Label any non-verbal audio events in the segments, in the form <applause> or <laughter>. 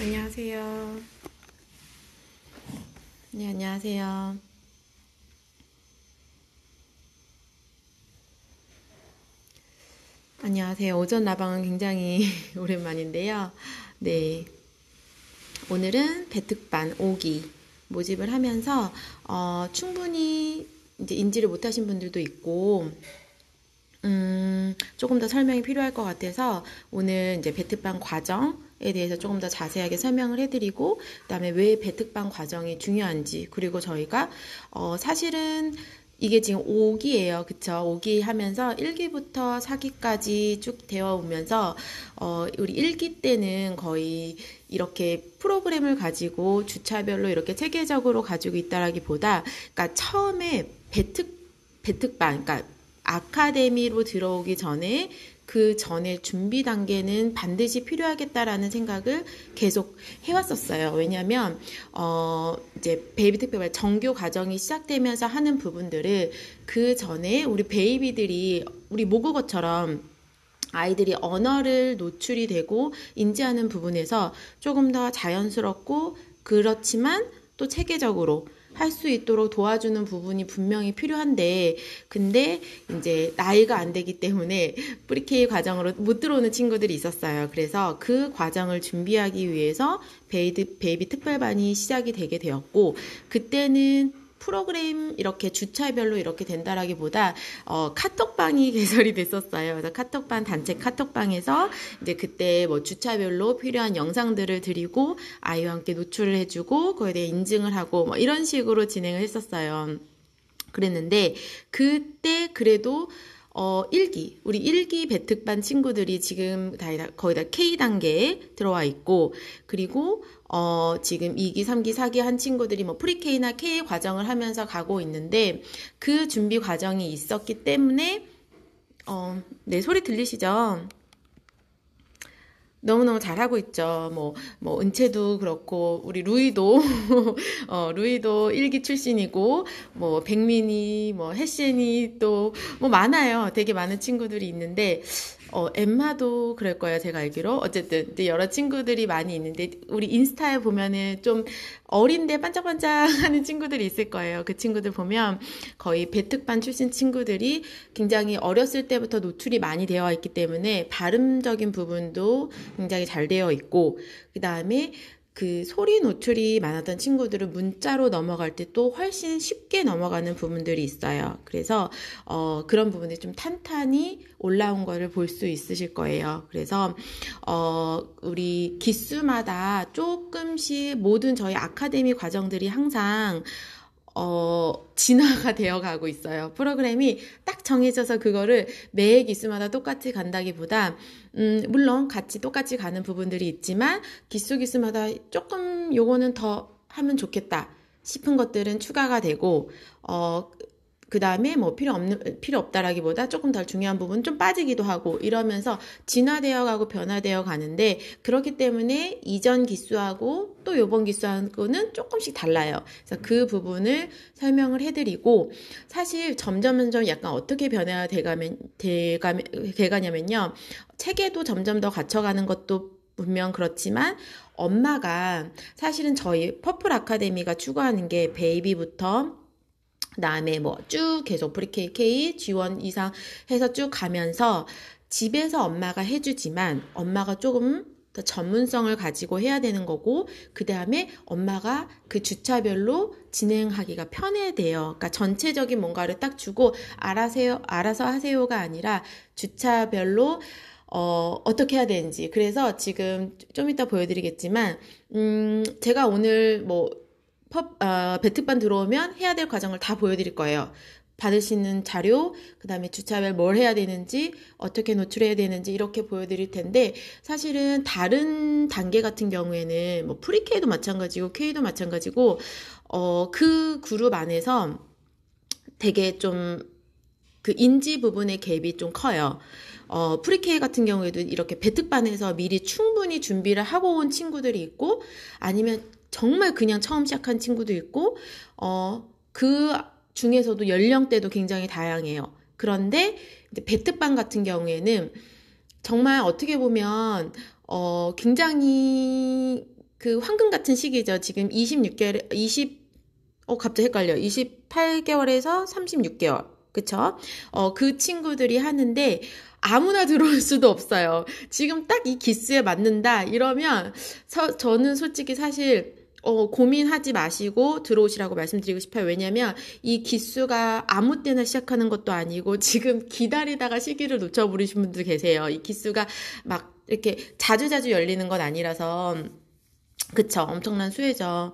안녕하세요. 네, 안녕하세요. 안녕하세요. 오전 나방은 굉장히 <laughs> 오랜만인데요. 네. 오늘은 배특반 5기 모집을 하면서, 어, 충분히 이제 인지를 못하신 분들도 있고, 음, 조금 더 설명이 필요할 것 같아서 오늘 이제 배특반 과정, 에 대해서 조금 더 자세하게 설명을 해드리고 그다음에 왜 배특방 과정이 중요한지 그리고 저희가 어 사실은 이게 지금 5기예요. 그쵸? 5기 하면서 1기부터 4기까지 쭉 되어 오면서, 어, 우리 1기 때는 거의 이렇게 프로그램을 가지고 주차별로 이렇게 체계적으로 가지고 있다라기 보다, 그니까 처음에 배특, 배특반, 그니까 아카데미로 들어오기 전에 그 전에 준비 단계는 반드시 필요하겠다라는 생각을 계속 해왔었어요. 왜냐하면 어 이제 베이비 특별 정규 과정이 시작되면서 하는 부분들을 그 전에 우리 베이비들이 우리 모국어처럼 아이들이 언어를 노출이 되고 인지하는 부분에서 조금 더 자연스럽고 그렇지만 또 체계적으로 할수 있도록 도와주는 부분이 분명히 필요한데 근데 이제 나이가 안 되기 때문에 프리케이 과정으로 못 들어오는 친구들이 있었어요. 그래서 그 과정을 준비하기 위해서 베이비 특별반이 시작이 되게 되었고 그때는 프로그램 이렇게 주차별로 이렇게 된다라기보다 어, 카톡방이 <laughs> 개설이 됐었어요. 그래서 카톡방 단체 카톡방에서 이제 그때 뭐 주차별로 필요한 영상들을 드리고 아이와 함께 노출을 해주고 거에 대해 인증을 하고 뭐 이런 식으로 진행을 했었어요. 그랬는데 그때 그래도 어, 1기, 우리 1기 배특반 친구들이 지금 다, 거의 다 K단계에 들어와 있고, 그리고, 어, 지금 2기, 3기, 4기 한 친구들이 뭐 프리케이나 K 과정을 하면서 가고 있는데 그 준비 과정이 있었기 때문에 어, 네, 소리 들리시죠? 너무너무 잘하고 있죠. 뭐, 뭐, 은채도 그렇고, 우리 루이도, <laughs> 어, 루이도 1기 출신이고, 뭐, 백민이, 뭐, 해시이 또, 뭐, 많아요. 되게 많은 친구들이 있는데, 어, 엠마도 그럴 거예요, 제가 알기로. 어쨌든, 여러 친구들이 많이 있는데, 우리 인스타에 보면은 좀 어린데 반짝반짝 하는 친구들이 있을 거예요. 그 친구들 보면 거의 배특반 출신 친구들이 굉장히 어렸을 때부터 노출이 많이 되어 있기 때문에 발음적인 부분도 굉장히 잘 되어 있고, 그 다음에 그 소리 노출이 많았던 친구들은 문자로 넘어갈 때 또 훨씬 쉽게 넘어가는 부분들이 있어요. 그래서 어, 그런 부분이좀 탄탄히 올라온 거를 볼 수 있으실 거예요. 그래서 어, 우리 기수마다 조금씩 모든 저희 아카데미 과정들이 항상 어, 진화가 되어 가고 있어요. 프로그램이 딱 정해져서 그거를 매 기수마다 똑같이 간다기보다, 음, 물론 같이 똑같이 가는 부분들이 있지만, 기수 기수마다 조금 요거는 더 하면 좋겠다 싶은 것들은 추가가 되고, 어, 그 다음에 뭐 필요 없는, 필요 없다라기보다 조금 덜 중요한 부분 좀 빠지기도 하고 이러면서 진화되어 가고 변화되어 가는데 그렇기 때문에 이전 기수하고 또 요번 기수하고는 조금씩 달라요. 그래서 그 부분을 설명을 해드리고 사실 점점 점 약간 어떻게 변화돼가면, 돼가, 돼가냐면요. 체계도 점점 더 갖춰가는 것도 분명 그렇지만 엄마가 사실은 저희 퍼플 아카데미가 추구하는 게 베이비부터 그 다음에 뭐 쭉 계속 프리케이 지원 이상 해서 쭉 가면서 집에서 엄마가 해주지만 엄마가 조금 더 전문성을 가지고 해야 되는 거고 그 다음에 엄마가 그 주차별로 진행하기가 편해돼요. 야 그러니까 전체적인 뭔가를 딱 주고 알아세 알아서 하세요가 아니라 주차별로 어, 어떻게 해야 되는지. 그래서 지금 좀 이따 보여드리겠지만, 음, 제가 오늘 뭐, 펍, 어, 배트반 들어오면 해야 될 과정을 다 보여드릴 거예요. 받을 수 있는 자료, 그 다음에 주차별 뭘 해야 되는지, 어떻게 노출해야 되는지 이렇게 보여드릴 텐데, 사실은 다른 단계 같은 경우에는 뭐 프리케이도 마찬가지고, 케이도 마찬가지고, 어, 그 그룹 안에서 되게 좀 그 인지 부분의 갭이 좀 커요. 어, 프리케이 같은 경우에도 이렇게 배특반에서 미리 충분히 준비를 하고 온 친구들이 있고, 아니면 정말 그냥 처음 시작한 친구도 있고, 어, 그 중에서도 연령대도 굉장히 다양해요. 그런데 베트빵 같은 경우에는 정말 어떻게 보면, 어, 굉장히 그 황금 같은 시기죠. 지금 26개월, 20, 어, 갑자기 헷갈려. 28개월에서 36개월. 그쵸? 어, 그 친구들이 하는데, 아무나 들어올 <laughs> 수도 없어요. 지금 딱 이 기스에 맞는다 이러면 서, 저는 솔직히 사실 어, 고민하지 마시고 들어오시라고 말씀드리고 싶어요. 왜냐면 이 기수가 아무 때나 시작하는 것도 아니고 <laughs> 지금 기다리다가 시기를 놓쳐버리신 분들 계세요. 이 기수가 막 이렇게 자주자주 열리는 건 아니라서 그쵸 엄청난 수혜죠.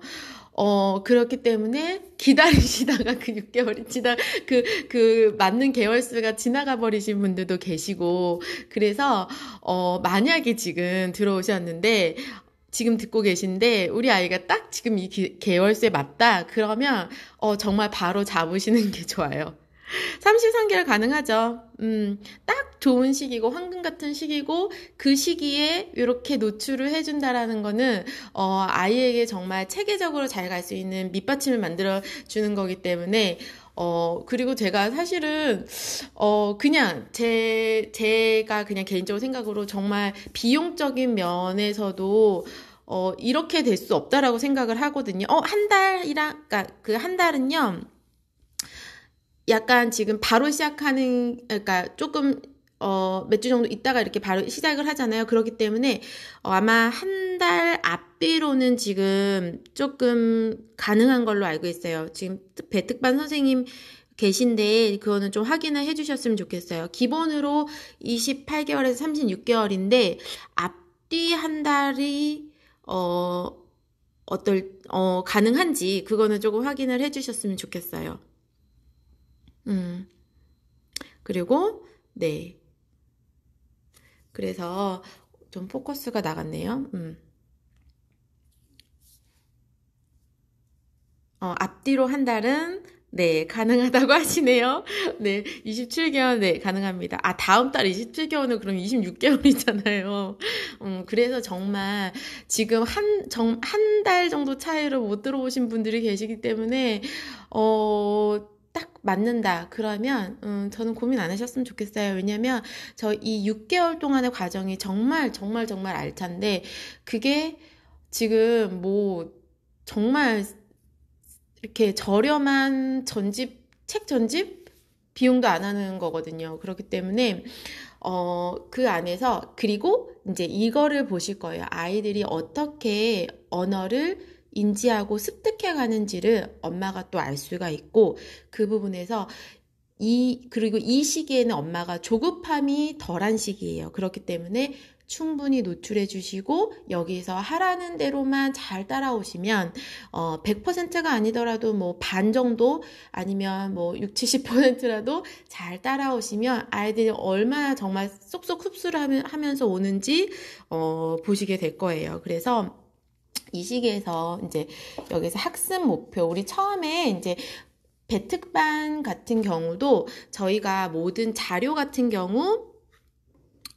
어, 그렇기 때문에 기다리시다가 그 6개월이 지나, 그, 그, 맞는 개월수가 지나가 버리신 분들도 계시고, 그래서, 어, 만약에 지금 들어오셨는데, 지금 듣고 계신데 우리 아이가 딱 지금 이 기, 개월세 맞다 그러면 어, 정말 바로 잡으시는 <laughs> 게 좋아요. 33개월 가능하죠. 음, 딱 좋은 시기고 황금 같은 시기고 그 시기에 이렇게 노출을 해준다라는 거는 어, 아이에게 정말 체계적으로 잘 갈 수 있는 밑받침을 만들어 주는 거기 때문에 어, 그리고 제가 사실은, 어, 그냥 제, 제가 그냥 개인적으로 생각으로 정말 비용적인 면에서도 어, 이렇게 될 수 없다라고 생각을 하거든요. 어, 한 달이라, 그한 그러니까 그 달은요, 약간 지금 바로 시작하는, 그러니까 조금, 어, 몇 주 정도 있다가 이렇게 바로 시작을 하잖아요. 그렇기 때문에, 어, 아마 한 달 앞뒤로는 지금 조금 가능한 걸로 알고 있어요. 지금 배특반 선생님 계신데 그거는 좀 확인을 해주셨으면 좋겠어요. 기본으로 28개월에서 36개월인데 앞뒤 한 달이 어, 어떨, 어, 가능한지 그거는 조금 확인을 해 주셨으면 좋겠어요. 음. 그리고, 네. 그래서 좀 포커스가 나갔네요. 음. 어, 앞뒤로 한 달은 네, 가능하다고 <laughs> 하시네요. 네, 27개월, 네, 가능합니다. 아, 다음 달 27개월은 그럼 26개월이잖아요. 음, 그래서 정말 지금 한, 정, 한 달 정도 차이로 못 들어오신 분들이 계시기 때문에, 어, 딱 맞는다. 그러면 음, 저는 고민 안 하셨으면 좋겠어요. 왜냐면 저 이 6개월 동안의 과정이 정말 정말 정말 알찬데 그게 지금 뭐 정말 이렇게 저렴한 전집, 책 전집? 비용도 안 하는 거거든요. 그렇기 때문에, 어, 그 안에서, 그리고 이제 이거를 보실 거예요. 아이들이 어떻게 언어를 인지하고 습득해 가는지를 엄마가 또 알 수가 있고 그 부분에서 이 그리고 이 시기에는 엄마가 조급함이 덜한 시기예요. 그렇기 때문에 충분히 노출해 주시고 여기서 하라는 대로만 잘 따라오시면 어 100%가 아니더라도 뭐 반 정도 아니면 뭐 6, 70%라도 잘 따라오시면 아이들이 얼마나 정말 쏙쏙 흡수를 하면서 오는지 어 보시게 될 거예요. 그래서 이 시기에서 이제 여기서 학습 목표 우리 처음에 이제 배특반 같은 경우도 저희가 모든 자료 같은 경우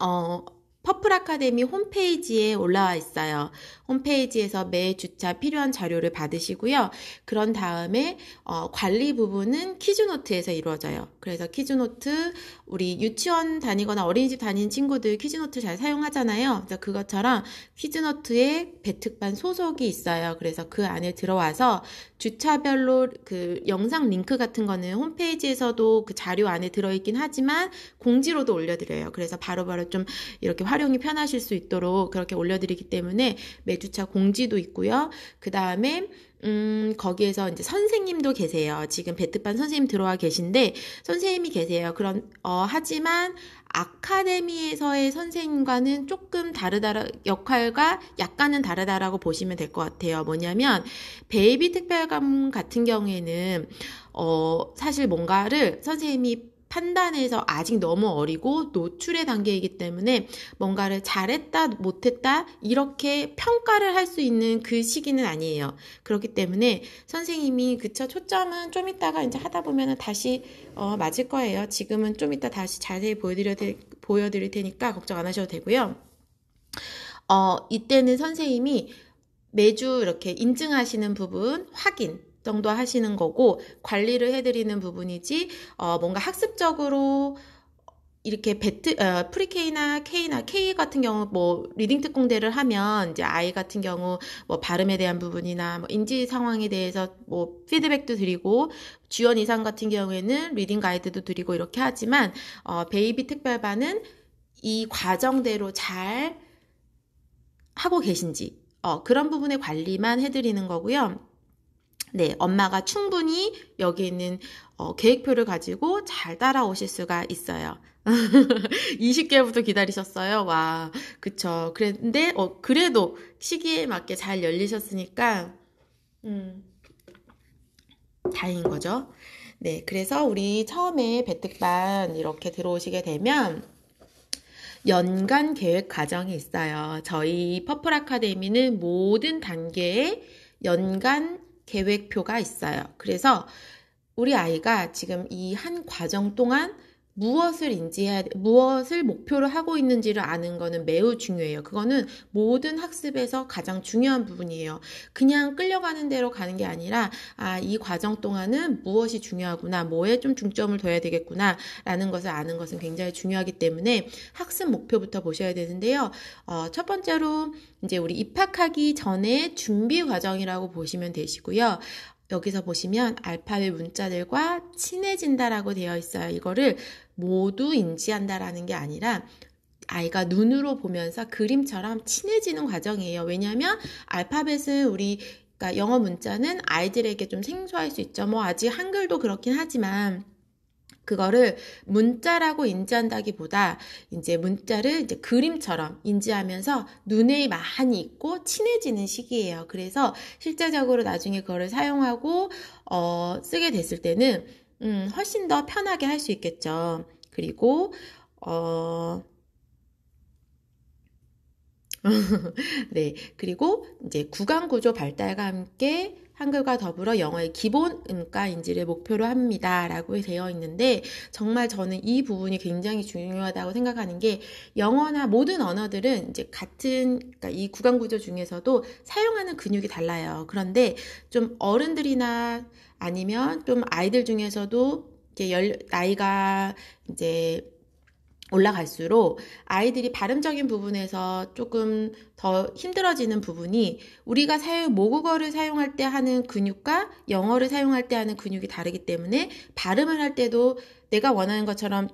어 퍼플 아카데미 홈페이지에 올라와 있어요. 홈페이지에서 매 주차 필요한 자료를 받으시고요. 그런 다음에 어, 관리 부분은 키즈노트에서 이루어져요. 그래서 키즈노트 우리 유치원 다니거나 어린이집 다니는 친구들 키즈노트 잘 사용하잖아요. 그래서 그것처럼 키즈노트에 배특반 소속이 있어요. 그래서 그 안에 들어와서 주차별로 그 영상 링크 같은 거는 홈페이지에서도 그 자료 안에 들어있긴 하지만 공지로도 올려드려요. 그래서 바로바로 바로 좀 이렇게 활 활용이 편하실 수 있도록 그렇게 올려드리기 때문에 매주차 공지도 있고요. 그 다음에 음, 거기에서 이제 선생님도 계세요. 지금 베트반 선생님 들어와 계신데, 선생님이 계세요. 그런, 어, 하지만 아카데미에서의 선생님과는 조금 다르다라, 역할과 약간은 다르다라고 보시면 될 것 같아요. 뭐냐면, 베이비 특별감 같은 경우에는, 어, 사실 뭔가를 선생님이 판단해서 아직 너무 어리고 노출의 단계이기 때문에 뭔가를 잘했다, 못했다, 이렇게 평가를 할 수 있는 그 시기는 아니에요. 그렇기 때문에 선생님이 그쵸, 초점은 좀 이따가 이제 하다 보면 다시 어, 맞을 거예요. 지금은 좀 이따 다시 자세히 보여드려, 보여드릴 테니까 걱정 안 하셔도 되고요. 어, 이때는 선생님이 매주 이렇게 인증하시는 부분 확인, 정도 하시는 거고 관리를 해드리는 부분이지 어, 뭔가 학습적으로 이렇게 배트 어, 프리케이나 케이나 케이 같은 경우 뭐 리딩 특공대를 하면 이제 아이 같은 경우 뭐 발음에 대한 부분이나 뭐 인지 상황에 대해서 뭐 피드백도 드리고 주연 이상 같은 경우에는 리딩 가이드도 드리고 이렇게 하지만 어, 베이비 특별반은 이 과정대로 잘 하고 계신지 어, 그런 부분의 관리만 해드리는 거고요. 네, 엄마가 충분히 여기 있는 어, 계획표를 가지고 잘 따라오실 수가 있어요. 20개월부터 <laughs> 기다리셨어요. 와, 그쵸. 그런데 어, 그래도 시기에 맞게 잘 열리셨으니까 음, 다행인 거죠. 네, 그래서 우리 처음에 배특반 이렇게 들어오시게 되면 연간 계획 과정이 있어요. 저희 퍼플 아카데미는 모든 단계에 연간 계획표가 있어요. 그래서 우리 아이가 지금 이 한 과정 동안 무엇을 인지해야 무엇을 목표로 하고 있는지를 아는 거는 매우 중요해요. 그거는 모든 학습에서 가장 중요한 부분이에요. 그냥 끌려가는 대로 가는 게 아니라 아, 이 과정 동안은 무엇이 중요하구나. 뭐에 좀 중점을 둬야 되겠구나. 라는 것을 아는 것은 굉장히 중요하기 때문에 학습 목표부터 보셔야 되는데요. 어, 첫 번째로 이제 우리 입학하기 전에 준비 과정이라고 보시면 되시고요. 여기서 보시면 알파벳 문자들과 친해진다라고 되어 있어요. 이거를 모두 인지한다라는 게 아니라 아이가 눈으로 보면서 그림처럼 친해지는 과정이에요. 왜냐하면 알파벳은 우리 그러니까 영어 문자는 아이들에게 좀 생소할 수 있죠. 뭐 아직 한글도 그렇긴 하지만 그거를 문자라고 인지한다기보다 이제 문자를 이제 그림처럼 인지하면서 눈에 많이 있고 친해지는 시기예요. 그래서 실제적으로 나중에 그거를 사용하고 어, 쓰게 됐을 때는 음, 훨씬 더 편하게 할 수 있겠죠. 그리고 어, <laughs> 네. 그리고 이제 구강 구조 발달과 함께 한글과 더불어 영어의 기본 음과 인지를 목표로 합니다. 라고 되어 있는데 정말 저는 이 부분이 굉장히 중요하다고 생각하는 게 영어나 모든 언어들은 이제 같은 그러니까 이 구강 구조 중에서도 사용하는 근육이 달라요. 그런데 좀 어른들이나 아니면 좀 아이들 중에서도 이제 열, 나이가 이제 올라갈수록 아이들이 발음적인 부분에서 조금 더 힘들어지는 부분이 우리가 사용, 모국어를 사용할 때 하는 근육과 영어를 사용할 때 하는 근육이 다르기 때문에 발음을 할 때도 내가 원하는 것처럼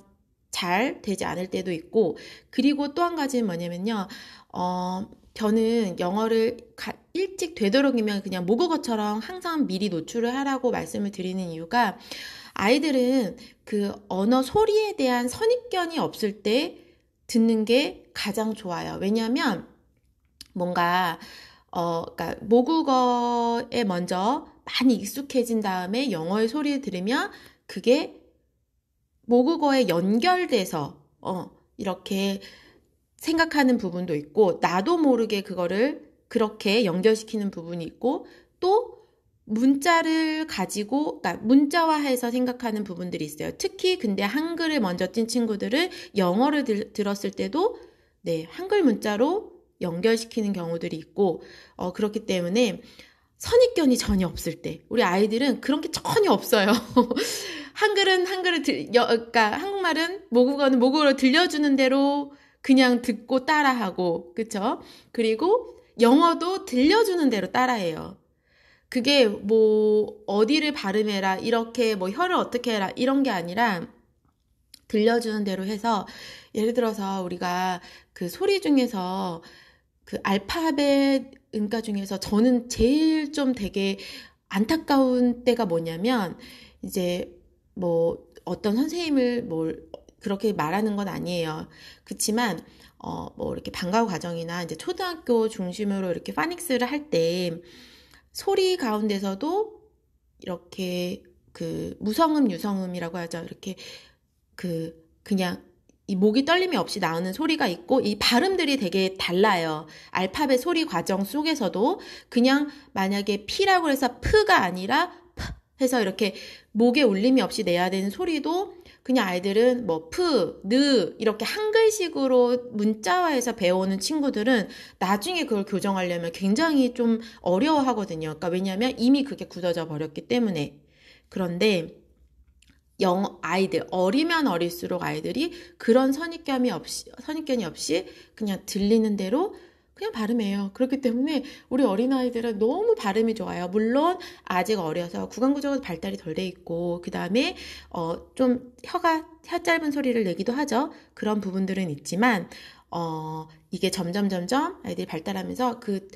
잘 되지 않을 때도 있고 그리고 또 한 가지는 뭐냐면요. 어, 저는 영어를 가, 일찍 되도록이면 그냥 모국어처럼 항상 미리 노출을 하라고 말씀을 드리는 이유가 아이들은 그 언어 소리에 대한 선입견이 없을 때 듣는 게 가장 좋아요. 왜냐하면 뭔가 어, 그러니까 모국어에 먼저 많이 익숙해진 다음에 영어의 소리를 들으면 그게 모국어에 연결돼서 어, 이렇게 생각하는 부분도 있고 나도 모르게 그거를 그렇게 연결시키는 부분이 있고 또 문자를 가지고 그러니까 문자화해서 생각하는 부분들이 있어요. 특히 근데 한글을 먼저 띈친구들은 영어를 들, 들었을 때도 네 한글 문자로 연결시키는 경우들이 있고 어, 그렇기 때문에 선입견이 전혀 없을 때 우리 아이들은 그런 게 전혀 없어요. <laughs> 한글은 한글을 들, 여, 그러니까 한국말은 모국어는 모국어로 들려주는 대로 그냥 듣고 따라하고 그쵸? 그리고 영어도 들려주는 대로 따라해요. 그게 뭐 어디를 발음해라 이렇게 뭐 혀를 어떻게 해라 이런 게 아니라 들려주는 대로 해서 예를 들어서 우리가 그 소리 중에서 그 알파벳 음가 중에서 저는 제일 좀 되게 안타까운 때가 뭐냐면 이제 뭐 어떤 선생님을 뭘 그렇게 말하는 건 아니에요. 그렇지만 어 뭐 이렇게 방과 후 과정이나 이제 초등학교 중심으로 이렇게 파닉스를 할때 소리 가운데서도 이렇게 그 무성음 유성음이라고 하죠. 이렇게 그 그냥 이 목이 떨림이 없이 나오는 소리가 있고 이 발음들이 되게 달라요. 알파벳 소리 과정 속에서도 그냥 만약에 피라고 해서 프가 아니라 프 해서 이렇게 목에 울림이 없이 내야 되는 소리도 그냥 아이들은 뭐 푸, 느 이렇게 한글식으로 문자화해서 배우는 친구들은 나중에 그걸 교정하려면 굉장히 좀 어려워하거든요. 그러니까 왜냐하면 이미 그게 굳어져 버렸기 때문에 그런데 영 아이들 어리면 어릴수록 아이들이 그런 선입견이 없이 선입견이 없이 그냥 들리는 대로 그냥 발음해요 그렇기 때문에 우리 어린아이들은 너무 발음이 좋아요. 물론 아직 어려서 구강구조가 발달이 덜 돼 있고 그 다음에 어좀 혀가 혀 짧은 소리를 내기도 하죠. 그런 부분들은 있지만 어 이게 점점 점점 아이들이 발달하면서 그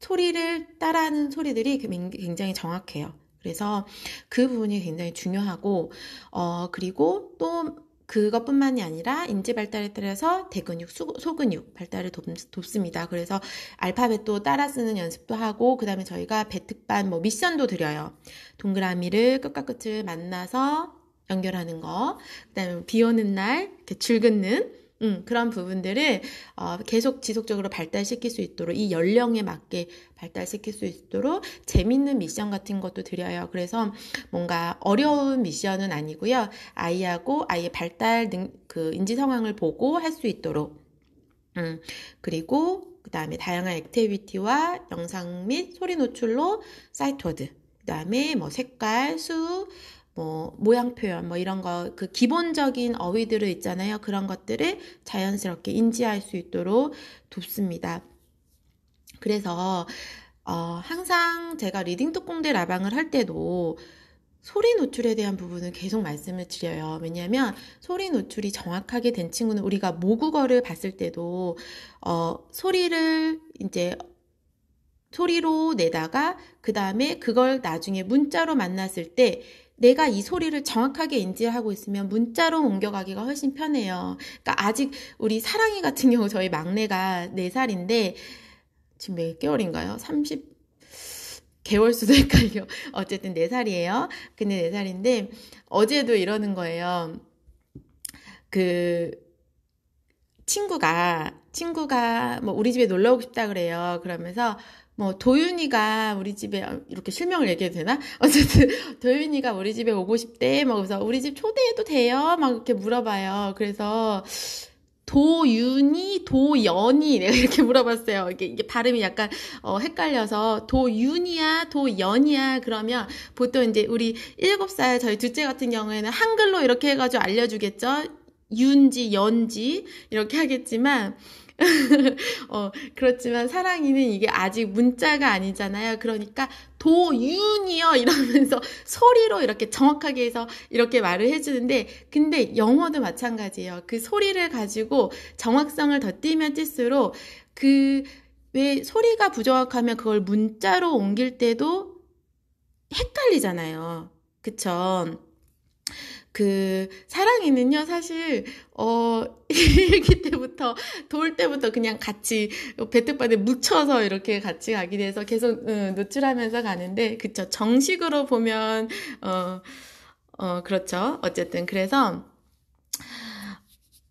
소리를 따라하는 소리들이 그 굉장히 정확해요. 그래서 그 부분이 굉장히 중요하고 어 그리고 또 그것뿐만이 아니라 인지 발달에 따라서 대근육, 소, 소근육 발달을 돕, 습니다 그래서 알파벳도 따라 쓰는 연습도 하고 그다음에 저희가 배특반 뭐 미션도 드려요. 동그라미를 끝과 끝을 만나서 연결하는 거, 그다음에 비 오는 날 이렇게 줄 긋는 음, 그런 부분들을 어, 계속 지속적으로 발달시킬 수 있도록 이 연령에 맞게 발달시킬 수 있도록 재밌는 미션 같은 것도 드려요. 그래서 뭔가 어려운 미션은 아니고요. 아이하고 아이의 발달 능, 그 인지 상황을 보고 할 수 있도록 음, 그리고 그 다음에 다양한 액티비티와 영상 및 소리 노출로 사이트워드 그 다음에 뭐 색깔, 수, 뭐 모양 표현 뭐 이런 거 그 기본적인 어휘들을 있잖아요. 그런 것들을 자연스럽게 인지할 수 있도록 돕습니다. 그래서 어, 항상 제가 리딩 뚜껑대 라방을 할 때도 소리 노출에 대한 부분은 계속 말씀을 드려요. 왜냐하면 소리 노출이 정확하게 된 친구는 우리가 모국어를 봤을 때도 어, 소리를 이제 소리로 내다가 그 다음에 그걸 나중에 문자로 만났을 때 내가 이 소리를 정확하게 인지하고 있으면 문자로 옮겨가기가 훨씬 편해요. 그러니까 아직 우리 사랑이 같은 경우 저희 막내가 4살인데 지금 몇 개월인가요? 30 개월 수도 헷갈려. <laughs> 어쨌든 4살이에요. 근데 4살인데 어제도 이러는 거예요. 그 친구가 친구가 뭐 우리 집에 놀러 오고 싶다 그래요. 그러면서 뭐 도윤이가 우리 집에 어, 이렇게 실명을 얘기해도 되나? <laughs> 어쨌든 도윤이가 우리 집에 오고 싶대. 막 그래서 우리 집 초대해도 돼요? 막 이렇게 물어봐요. 그래서 도윤이 도연이 <laughs> 내가 이렇게 물어봤어요. 이게, 이게 발음이 약간 어, 헷갈려서 도윤이야 도연이야 그러면 보통 이제 우리 7살 저희 둘째 같은 경우에는 한글로 이렇게 해가지고 알려주겠죠. 윤지 연지 이렇게 하겠지만 <laughs> 어, 그렇지만 사랑이는 이게 아직 문자가 아니잖아요. 그러니까 도윤이요 이러면서 <laughs> 소리로 이렇게 정확하게 해서 이렇게 말을 해주는데 근데 영어도 마찬가지예요. 그 소리를 가지고 정확성을 더 띄면 뛸수록 그 왜 소리가 부정확하면 그걸 문자로 옮길 때도 헷갈리잖아요. 그쵸? 그 사랑이는요 사실 어 <laughs> 일기 때부터 돌 때부터 그냥 같이 배트바에 묻혀서 이렇게 같이 가게 돼서 계속 음, 노출하면서 가는데 그쵸 정식으로 보면 어어 어, 그렇죠 어쨌든 그래서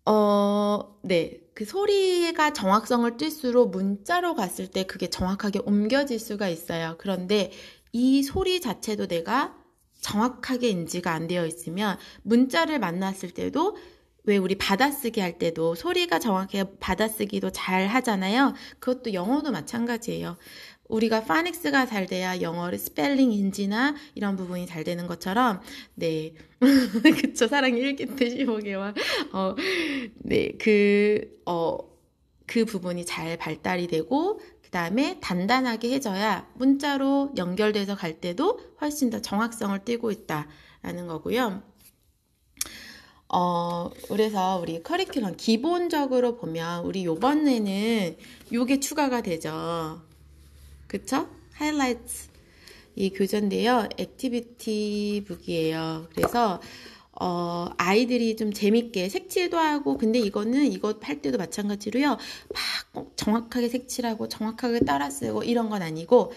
어 네 그 소리가 정확성을 띨수록 문자로 갔을 때 그게 정확하게 옮겨질 수가 있어요. 그런데 이 소리 자체도 내가 정확하게 인지가 안 되어 있으면 문자를 만났을 때도 왜 우리 받아쓰기 할 때도 소리가 정확해 받아쓰기도 잘 하잖아요. 그것도 영어도 마찬가지예요. 우리가 파닉스가 잘 돼야 영어를 스펠링 인지나 이런 부분이 잘 되는 것처럼 네 <laughs> 그쵸 사랑 일기때 15개월 어네그 어, 그 부분이 잘 발달이 되고 그 다음에 단단하게 해줘야 문자로 연결돼서 갈 때도 훨씬 더 정확성을 띄고 있다라는 거고요. 어, 그래서 우리 커리큘럼 기본적으로 보면 우리 요번에는 요게 추가가 되죠. 그쵸? 하이라이트 이 교재인데요. 액티비티 북이에요. 그래서 어, 아이들이 좀 재밌게 색칠도 하고 근데 이거는 이거 할 때도 마찬가지로요. 막 정확하게 색칠하고 정확하게 따라 쓰고 이런 건 아니고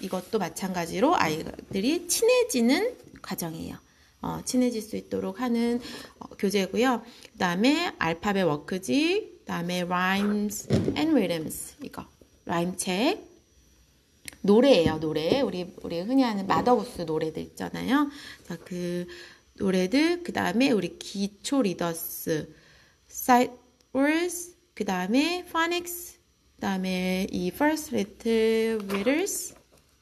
이것도 마찬가지로 아이들이 친해지는 과정이에요. 어, 친해질 수 있도록 하는 어, 교재고요. 그 다음에 알파벳 워크지, 그 다음에 rhymes and rhythms 이거 라임 책 노래예요 노래 우리 우리 흔히 하는 마더보스 노래들 있잖아요. 자그 노래들, 그 다음에 우리 기초 리더스, sight words, 그 다음에 phonics, 그 다음에 이 first l i t t e readers,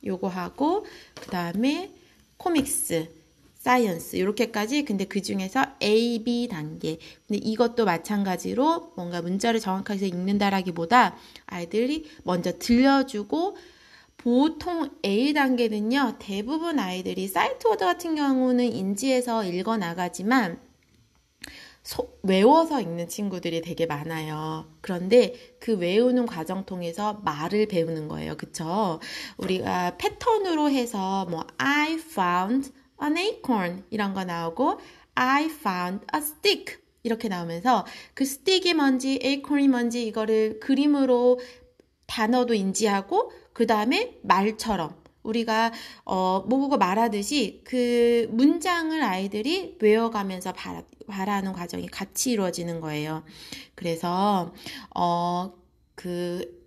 요거 하고, 그 다음에 코믹스, 사이언스 이렇게까지 근데 그 중에서 A, B 단계 근데 이것도 마찬가지로 뭔가 문자를 정확하게 읽는다라기보다 아이들이 먼저 들려주고 보통 A 단계는요, 대부분 아이들이 사이트워드 같은 경우는 인지해서 읽어 나가지만, 소, 외워서 읽는 친구들이 되게 많아요. 그런데 그 외우는 과정 통해서 말을 배우는 거예요. 그쵸? 우리가 패턴으로 해서 뭐, I found an acorn 이런 거 나오고, I found a stick 이렇게 나오면서 그 stick이 뭔지, acorn이 뭔지 이거를 그림으로 단어도 인지하고 그 다음에 말처럼 우리가 어, 모국어 말하듯이 그 문장을 아이들이 외워가면서 바라, 바라는 과정이 같이 이루어지는 거예요. 그래서 어, 그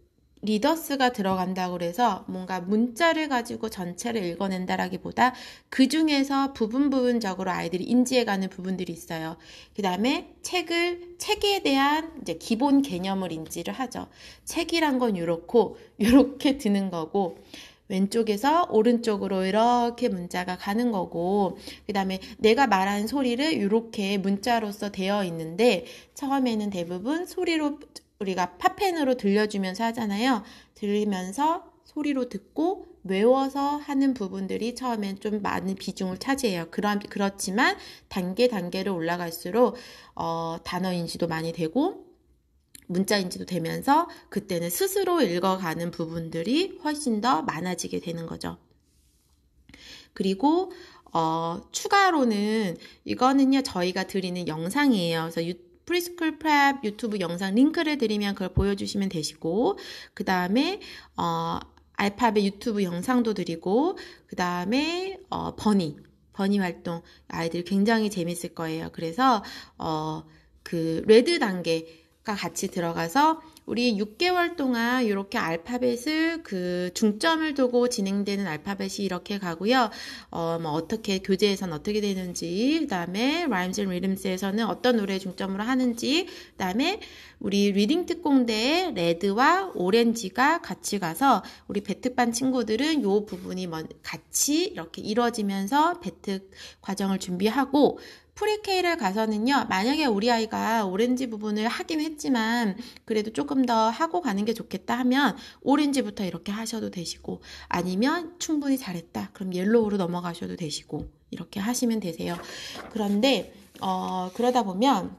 리더스가 들어간다고 해서 뭔가 문자를 가지고 전체를 읽어낸다라기보다 그 중에서 부분 부분적으로 아이들이 인지해가는 부분들이 있어요. 그 다음에 책을 책에 대한 이제 기본 개념을 인지를 하죠. 책이란 건 이렇고 이렇게 드는 거고 왼쪽에서 오른쪽으로 이렇게 문자가 가는 거고 그 다음에 내가 말한 소리를 이렇게 문자로서 되어 있는데 처음에는 대부분 소리로 우리가 팝펜으로 들려주면서 하잖아요. 들리면서 소리로 듣고 외워서 하는 부분들이 처음엔 좀 많은 비중을 차지해요. 그런, 그렇지만 단계 단계로 올라갈수록 어, 단어 인지도 많이 되고 문자 인지도 되면서 그때는 스스로 읽어가는 부분들이 훨씬 더 많아지게 되는 거죠. 그리고 어, 추가로는 이거는요 저희가 드리는 영상이에요. 그래서 유, 프리스쿨 프랩 유튜브 영상 링크를 드리면 그걸 보여주시면 되시고 그 다음에 어, 알파벳 유튜브 영상도 드리고 그 다음에 어, 버니 버니 활동 아이들 굉장히 재밌을 거예요. 그래서 어, 그 레드 단계가 같이 들어가서 우리 6개월 동안 이렇게 알파벳을 그 중점을 두고 진행되는 알파벳이 이렇게 가고요. 어, 뭐 어떻게 교재에서는 어떻게 되는지, 그다음에 라임즈 앤 리듬스에서는 어떤 노래 중점으로 하는지, 그다음에 우리 리딩 특공대의 레드와 오렌지가 같이 가서 우리 배특반 친구들은 요 부분이 같이 이렇게 이루어지면서 배특 과정을 준비하고 프리케이를 가서는요, 만약에 우리 아이가 오렌지 부분을 하긴 했지만, 그래도 조금 더 하고 가는 게 좋겠다 하면, 오렌지부터 이렇게 하셔도 되시고, 아니면 충분히 잘했다. 그럼 옐로우로 넘어가셔도 되시고, 이렇게 하시면 되세요. 그런데, 어, 그러다 보면,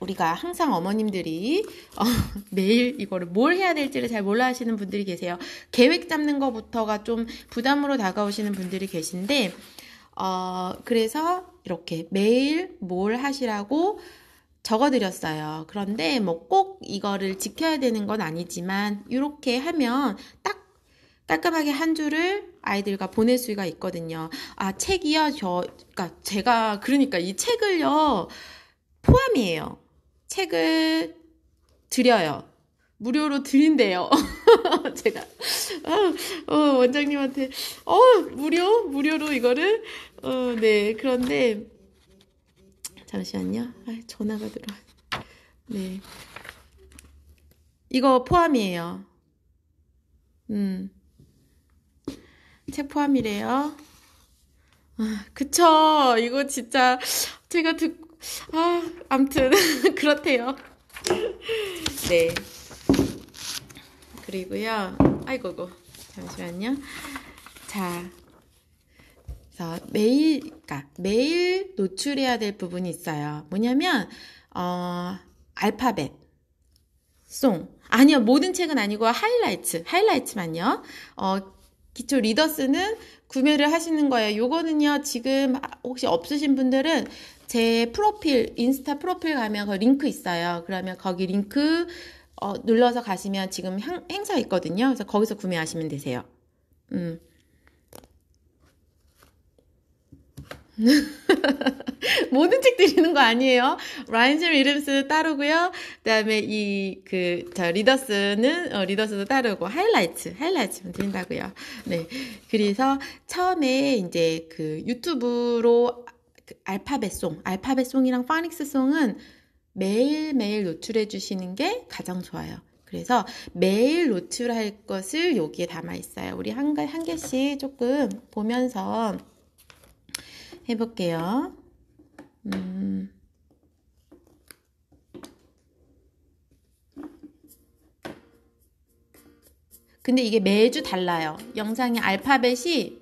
우리가 항상 어머님들이 어, <laughs> 매일 이거를 뭘 해야 될지를 잘 몰라 하시는 분들이 계세요. 계획 잡는 것부터가 좀 부담으로 다가오시는 분들이 계신데, 어, 그래서 이렇게 매일 뭘 하시라고 적어드렸어요. 그런데 뭐 꼭 이거를 지켜야 되는 건 아니지만 이렇게 하면 딱 깔끔하게 한 줄을 아이들과 보낼 수가 있거든요. 아 책이요, 저 그러니까 제가 그러니까 이 책을요 포함이에요. 책을 드려요. 무료로 드린대요. <laughs> <laughs> 제가 아, 어, 원장님한테 어 무료 무료로 이거를 어네 그런데 잠시만요 아, 전화가 들어 네 이거 포함이에요 음책 포함이래요 아 그쵸 이거 진짜 제가 듣아 무튼 <laughs> 그렇대요 네. 그리고요. 아이고고. 잠시만요. 자. 그래서 매일, 그러니까 매일 노출해야 될 부분이 있어요. 뭐냐면, 어, 알파벳, 송. 아니요, 모든 책은 아니고 하이라이트, 하이라이트만요. 어, 기초 리더스는 구매를 하시는 거예요. 요거는요, 지금 혹시 없으신 분들은 제 프로필, 인스타 프로필 가면 그 링크 있어요. 그러면 거기 링크 어, 눌러서 가시면 지금 행, 행사 있거든요. 그래서 거기서 구매하시면 되세요. 음. <laughs> 모든 책 드리는 거 아니에요. 라인젤 이름스 따르고요. 그다음에 이그저 리더스는 어, 리더스도 따르고 하이라이트 하이라이트 드린다고요. 네, 그래서 처음에 이제 그 유튜브로 그 알파벳 송 알파벳 송이랑 파닉스 송은 매일매일 노출해 주시는 게 가장 좋아요. 그래서 매일 노출할 것을 여기에 담아 있어요. 우리 한, 한 개씩 조금 보면서 해볼게요. 음. 근데 이게 매주 달라요. 영상의 알파벳이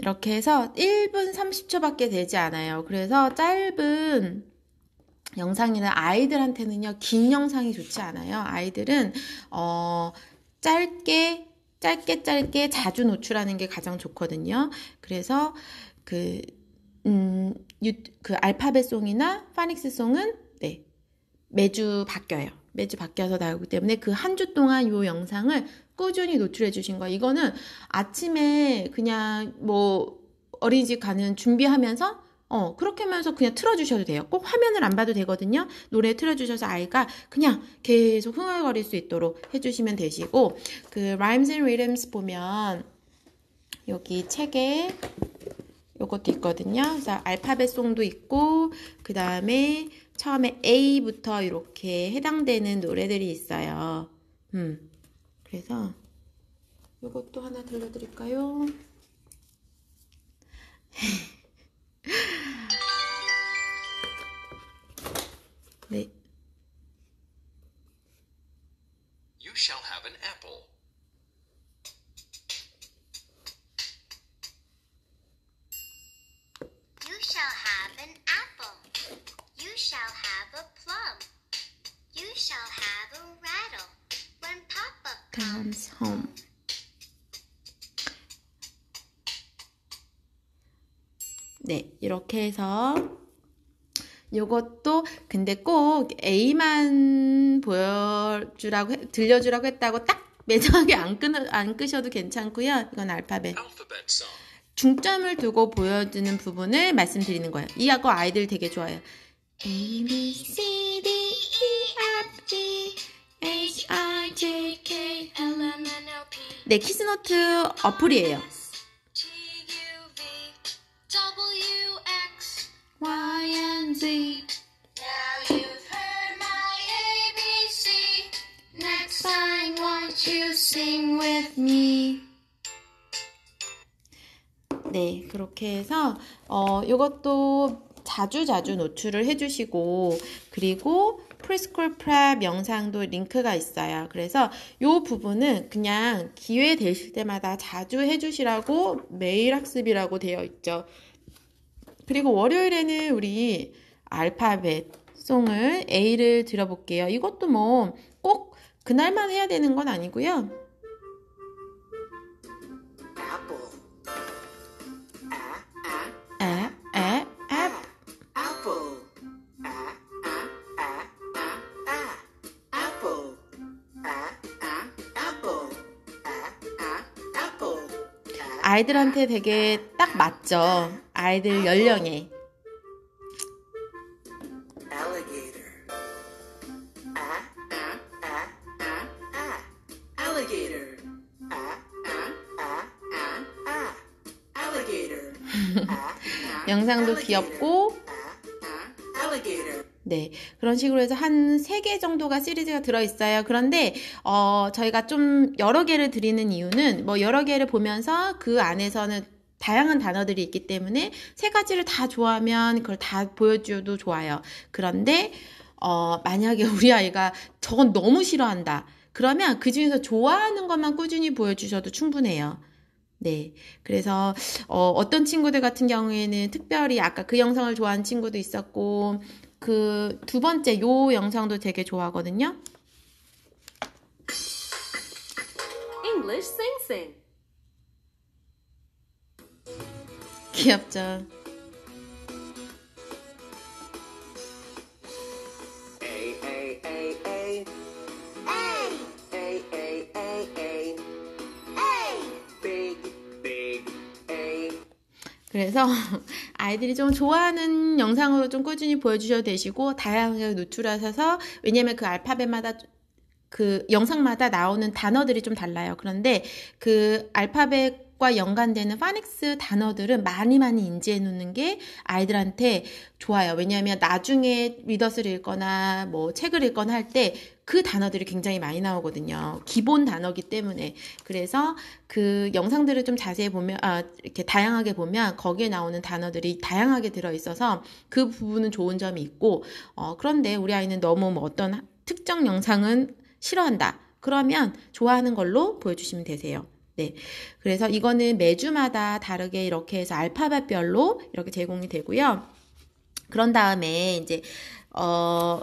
이렇게 해서 1분 30초밖에 되지 않아요. 그래서 짧은 영상이나 아이들한테는요, 긴 영상이 좋지 않아요. 아이들은, 어, 짧게, 짧게, 짧게 자주 노출하는 게 가장 좋거든요. 그래서 그, 음, 유, 그 알파벳송이나 파닉스송은, 네, 매주 바뀌어요. 매주 바뀌어서 나오기 때문에 그 한 주 동안 이 영상을 꾸준히 노출해 주신 거예요. 이거는 아침에 그냥 뭐 어린이집 가는 준비하면서 어, 그렇게 하면서 그냥 틀어주셔도 돼요. 꼭 화면을 안 봐도 되거든요. 노래 틀어주셔서 아이가 그냥 계속 흥얼거릴 수 있도록 해주시면 되시고, 그, rhymes and rhythms 보면, 여기 책에 요것도 있거든요. 그래서 알파벳 송도 있고, 그 다음에 처음에 A부터 이렇게 해당되는 노래들이 있어요. 음. 그래서 이것도 하나 들려드릴까요? <laughs> 네. You shall have an apple. You shall have an apple. You shall have a plum. You shall have a rattle. comes home. 네, 이렇게 해서 요것도 근데 꼭 A만 보여주라고 들려주라고 했다고 딱 매정하게 안, 끊, 안 끄셔도 괜찮고요. 이건 알파벳. 중점을 두고 보여주는 부분을 말씀드리는 거예요. 이거 아이들 되게 좋아해요. A, B, C, D 네, 키스노트 어플이에요. 네, 그렇게 해서 어, 이것도 자주 자주 노출을 해주시고 그리고 프리스쿨 프랩 영상도 링크가 있어요. 그래서 이 부분은 그냥 기회 되실 때마다 자주 해주시라고 매일 학습이라고 되어 있죠. 그리고 월요일에는 우리 알파벳 송을 A를 들어볼게요. 이것도 뭐 꼭 그날만 해야 되는 건 아니고요. 아이들한테 되게 딱 맞죠. 아이들 연령에. 영상도 귀엽고 네. 그런 식으로 해서 한 세 개 정도가 시리즈가 들어있어요. 그런데, 어, 저희가 좀 여러 개를 드리는 이유는 뭐 여러 개를 보면서 그 안에서는 다양한 단어들이 있기 때문에 세 가지를 다 좋아하면 그걸 다 보여줘도 좋아요. 그런데, 어, 만약에 <laughs> 우리 아이가 저건 너무 싫어한다. 그러면 그 중에서 좋아하는 것만 꾸준히 보여주셔도 충분해요. 네. 그래서, 어, 어떤 친구들 같은 경우에는 특별히 아까 그 영상을 좋아하는 친구도 있었고, 그두 번째 요 영상도 되게 좋아하거든요. English Sing Sing. 귀엽죠. 그래서 아이들이 좀 좋아하는 영상으로 좀 꾸준히 보여주셔도 되시고 다양하게 노출하셔서 왜냐면 하그 알파벳마다 그 영상마다 나오는 단어들이 좀 달라요. 그런데 그 알파벳 과 연관되는 파닉스 단어들은 많이 많이 인지해 놓는 게 아이들한테 좋아요. 왜냐하면 나중에 리더스를 읽거나 뭐 책을 읽거나 할때 그 단어들이 굉장히 많이 나오거든요. 기본 단어기 때문에. 그래서 그 영상들을 좀 자세히 보면, 아, 이렇게 다양하게 보면 거기에 나오는 단어들이 다양하게 들어있어서 그 부분은 좋은 점이 있고, 어, 그런데 우리 아이는 너무 뭐 어떤 특정 영상은 싫어한다. 그러면 좋아하는 걸로 보여주시면 되세요. 네. 그래서 이거는 매주마다 다르게 이렇게 해서 알파벳별로 이렇게 제공이 되고요. 그런 다음에 이제 어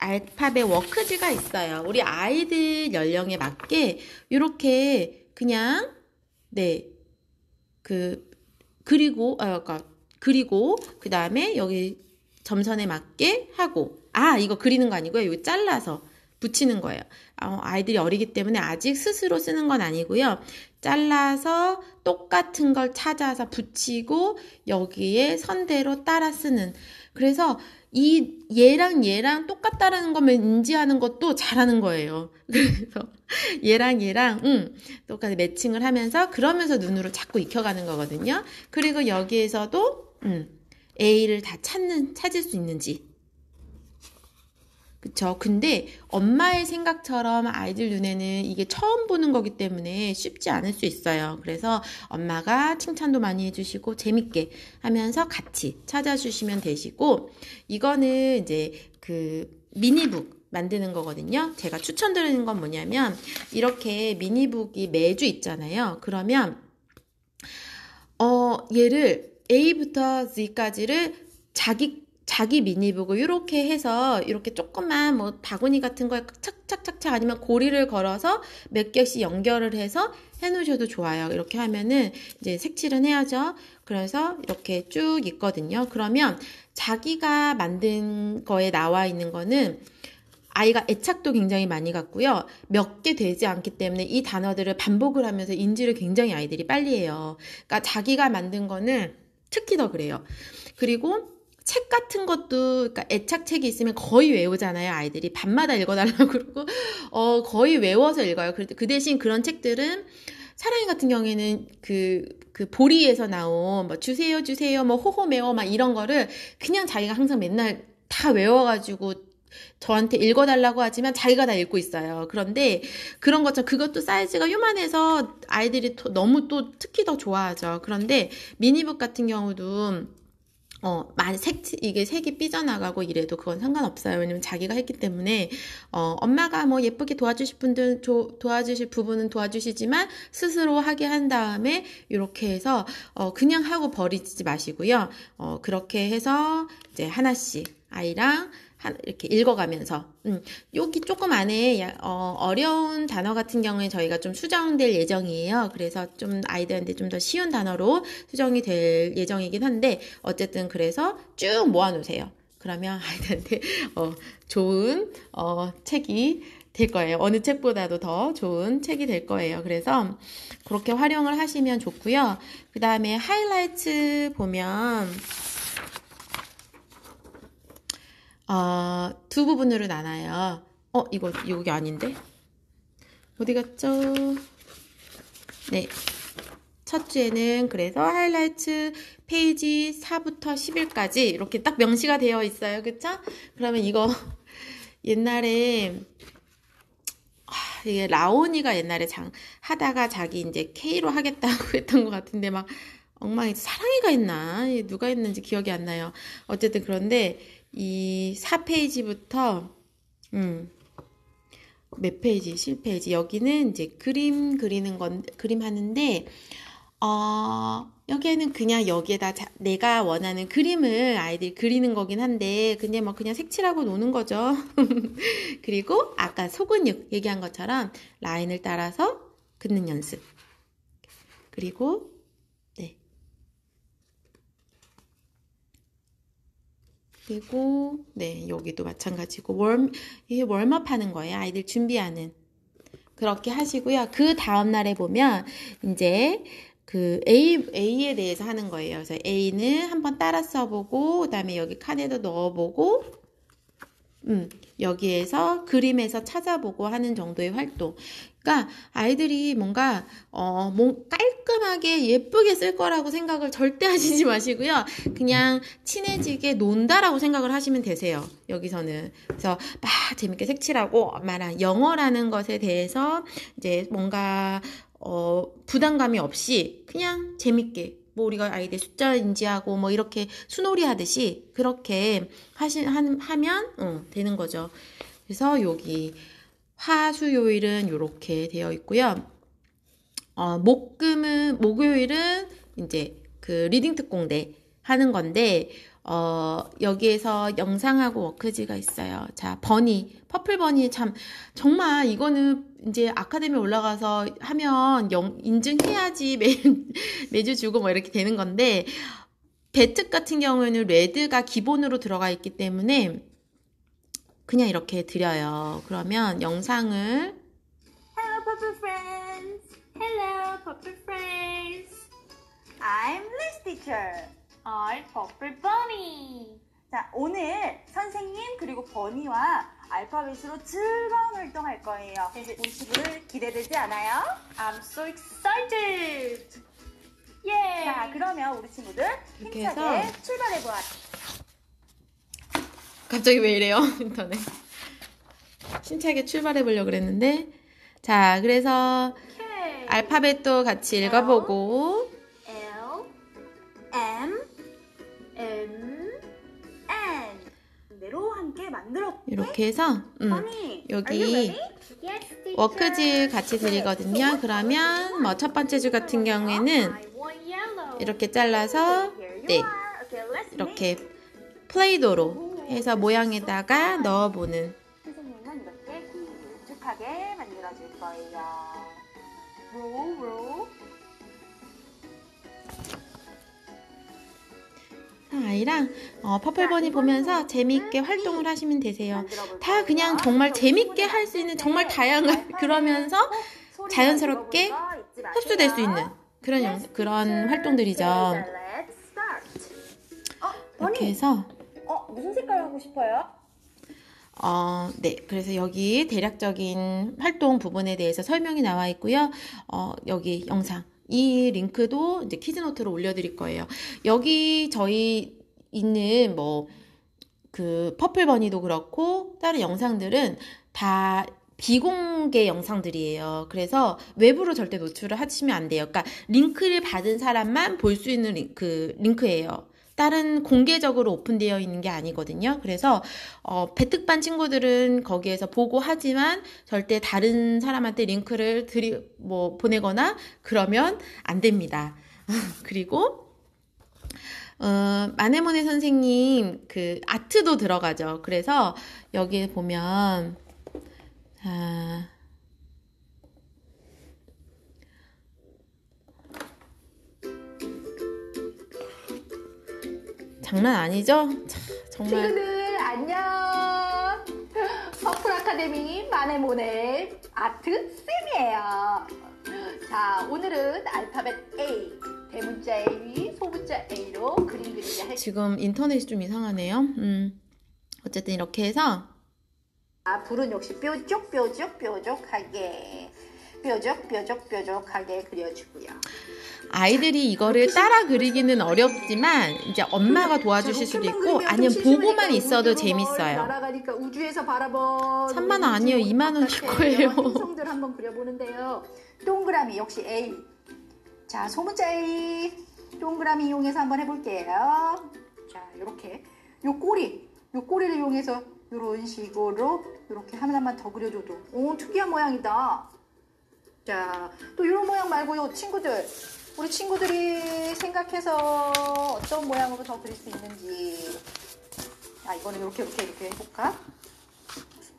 알파벳 워크지가 있어요. 우리 아이들 연령에 맞게 이렇게 그냥 네그 그리고 아 그러니까 그리고 그 다음에 여기 점선에 맞게 하고 아 이거 그리는 거 아니고요. 이거 잘라서 붙이는 거예요. 어, 아이들이 어리기 때문에 아직 스스로 쓰는 건 아니고요. 잘라서 똑같은 걸 찾아서 붙이고 여기에 선대로 따라 쓰는 그래서 이 얘랑 얘랑 똑같다라는 것만 인지하는 것도 잘하는 거예요. <laughs> 그래서 얘랑 얘랑 응, 똑같이 매칭을 하면서 그러면서 눈으로 자꾸 익혀가는 거거든요. 그리고 여기에서도 응, A를 다 찾는 찾을 수 있는지 그쵸. 근데 엄마의 생각처럼 아이들 눈에는 이게 처음 보는 거기 때문에 쉽지 않을 수 있어요. 그래서 엄마가 칭찬도 많이 해주시고 재밌게 하면서 같이 찾아주시면 되시고, 이거는 이제 그 미니북 만드는 거거든요. 제가 추천드리는 건 뭐냐면, 이렇게 미니북이 매주 있잖아요. 그러면, 어, 얘를 A부터 Z까지를 자기 자기 미니북을 이렇게 해서 이렇게 조그만 뭐 바구니 같은 거에 착착착착 아니면 고리를 걸어서 몇 개씩 연결을 해서 해놓으셔도 좋아요. 이렇게 하면은 이제 색칠은 해야죠. 그래서 이렇게 쭉 있거든요. 그러면 자기가 만든 거에 나와 있는 거는 아이가 애착도 굉장히 많이 갖고요. 몇 개 되지 않기 때문에 이 단어들을 반복을 하면서 인지를 굉장히 아이들이 빨리 해요. 그러니까 자기가 만든 거는 특히 더 그래요. 그리고 책 같은 것도 그러니까 애착책이 있으면 거의 외우잖아요 아이들이 밤마다 읽어달라고 <laughs> 그러고 어 거의 외워서 읽어요 그, 대신 그런 책들은 사랑이 같은 경우에는 그, 그 보리에서 나온 뭐 주세요 주세요 뭐 호호매워 막 이런 거를 그냥 자기가 항상 맨날 다 외워가지고 저한테 읽어달라고 하지만 자기가 다 읽고 있어요. 그런데 그런 것처럼 그것도 사이즈가 요만해서 아이들이 너무 또 특히 더 좋아하죠. 그런데 미니북 같은 경우도 어, 만, 색, 이게 색이 삐져나가고 이래도 그건 상관없어요. 왜냐면 자기가 했기 때문에, 어, 엄마가 뭐 예쁘게 도와주실 분들, 조, 도와주실 부분은 도와주시지만 스스로 하게 한 다음에 이렇게 해서, 어, 그냥 하고 버리지 마시고요. 어, 그렇게 해서 이제 하나씩 아이랑 이렇게 읽어가면서 음, 여기 조금 안에 야, 어, 려운 단어 같은 경우에 저희가 좀 수정될 예정이에요. 그래서 좀 아이들한테 좀 더 쉬운 단어로 수정이 될 예정이긴 한데 어쨌든 그래서 쭉 모아놓으세요. 그러면 <laughs> 아이들한테 어, 좋은 어, 책이 될 거예요. 어느 책보다도 더 좋은 책이 될 거예요. 그래서 그렇게 활용을 하시면 좋고요. 그 다음에 하이라이트 보면 어, 두 부분으로 나눠요. 어, 이거 이게 아닌데? 어디 갔죠? 네. 첫 주에는 그래서 하이라이트 페이지 4부터 10일까지 이렇게 딱 명시가 되어 있어요. 그쵸? 그러면 이거 <laughs> 옛날에 아, 이게 라온이가 옛날에 장, 하다가 자기 이제 K로 하겠다고 <laughs> 했던 것 같은데 막 엉망이 사랑이가 있나 누가 있는지 기억이 안 나요. 어쨌든 그런데 이 4페이지부터 음, 몇 페이지? 7페이지. 여기는 이제 그림 그리는 건 그림 하는데 어, 여기에는 그냥 여기에다 자, 내가 원하는 그림을 아이들이 그리는 거긴 한데 근데 뭐 그냥 색칠하고 노는 거죠. <laughs> 그리고 아까 속근육 얘기한 것처럼 라인을 따라서 긋는 연습. 그리고 그리고 네 여기도 마찬가지고 웜 이게 웜업 하는 거예요 아이들 준비하는 그렇게 하시고요 그 다음 날에 보면 이제 그 A, A에 대해서 하는 거예요. 그래서 A는 한번 따라 써보고, 그 다음에 여기 칸에도 넣어보고, 음, 여기에서 그림에서 찾아보고 하는 정도의 활동. 그러니까 아이들이 뭔가 어, 뭐 깔끔하게 예쁘게 쓸 거라고 생각을 절대 하시지 마시고요. 그냥 친해지게 논다라고 생각을 하시면 되세요. 여기서는 그래서 막 재밌게 색칠하고 말한 영어라는 것에 대해서 이제 뭔가 어, 부담감이 없이 그냥 재밌게 뭐 우리가 아이들 숫자 인지하고 뭐 이렇게 수놀이 하듯이 그렇게 하시, 하, 면 어, 되는 거죠. 그래서 여기 화수요일은 이렇게 되어 있고요. 어, 목금은 목요일은 이제 그 리딩 특공대 하는 건데 어, 여기에서 영상하고 워크지가 있어요. 자, 버니, 퍼플 버니 참 정말 이거는 이제 아카데미 올라가서 하면 영, 인증해야지 <laughs> 매, 매주 주고 뭐 이렇게 되는 건데 배특 같은 경우에는 레드가 기본으로 들어가 있기 때문에 그냥 이렇게 드려요. 그러면 영상을 Hello p u r p l e Friends! Hello p u r p l e Friends! I'm Liz Teacher! I'm p u r p l e Bunny! 자, 오늘 선생님 그리고 버니와 알파벳으로 즐거운 활동할 거예요. 오시을 기대되지 않아요? I'm so excited! 예! 자, 그러면 우리 친구들 힘차게 출발해보아요. 갑자기 왜 이래요? <laughs> 인터넷. 신차게 출발해 보려고 그랬는데. 자, 그래서 알파벳도 같이 읽어보고. L, M, N. 대로 함께 만들었 이렇게 해서, 음, 여기. 워크즈 같이 드리거든요. 그러면 뭐 첫 번째 줄 같은 경우에는 이렇게 잘라서 네 이렇게 플레이도로 해서 모양에다가 넣어보는 선생님은 이렇게 길쭉하게 만들어줄 거예요. 로, 로. 아, 아이랑 어, 퍼플버니 보면서 재미있게 활동을 하시면 되세요. 다 그냥 정말 재미있게 할 수 있는 정말 다양한 그러면서 자연스럽게 흡수될 수 있는 그런 영, 그런 활동들이죠. 어, 이렇게 해서 무슨 색깔 하고 싶어요? 어, 네. 그래서 여기 대략적인 활동 부분에 대해서 설명이 나와 있고요. 어, 여기 영상. 이 링크도 이제 키즈노트로 올려드릴 거예요. 여기 저희 있는 뭐, 그, 퍼플버니도 그렇고, 다른 영상들은 다 비공개 영상들이에요. 그래서 외부로 절대 노출을 하시면 안 돼요. 그러니까 링크를 받은 사람만 볼 수 있는 링크, 그 링크예요. 다른 공개적으로 오픈되어 있는 게 아니거든요. 그래서 어, 배특반 친구들은 거기에서 보고 하지만 절대 다른 사람한테 링크를 드리 뭐 보내거나 그러면 안 됩니다. <laughs> 그리고 어, 마네모네 선생님 그 아트도 들어가죠. 그래서 여기에 보면 아, 장난 아니죠? 차, 정말. 친구들 안녕. 퍼플 아카데미 마네모네 아트 쌤이에요. 자 오늘은 알파벳 A 대문자 A, 소문자 A로 그림 그리기 할. 지금 인터넷이 좀 이상하네요. 음 어쨌든 이렇게 해서. 아 불은 역시 뾰족뾰족뾰족하게. 뾰족 뾰족 뾰족하게 그려주고요. 아이들이 이거를 따라 그리기는 어렵지만 이제 엄마가 도와주실 수도 있고 아니면 보고만 있어도 재밌어요. 3만 원 아니요 2만 원일 거예요. 풍성들 한번 그려보는데요. 동그라미 역시 A. 자 소문자 A 동그라미 이용해서 한번 해볼게요. 자 이렇게 요 꼬리 요 꼬리를 이용해서 이런 식으로 이렇게 하나만 더 그려줘도 오 특이한 모양이다. 자, 또 이런 모양 말고요, 친구들. 우리 친구들이 생각해서 어떤 모양으로 더 그릴 수 있는지. 아, 이거는 이렇게, 이렇게, 이렇게 해볼까?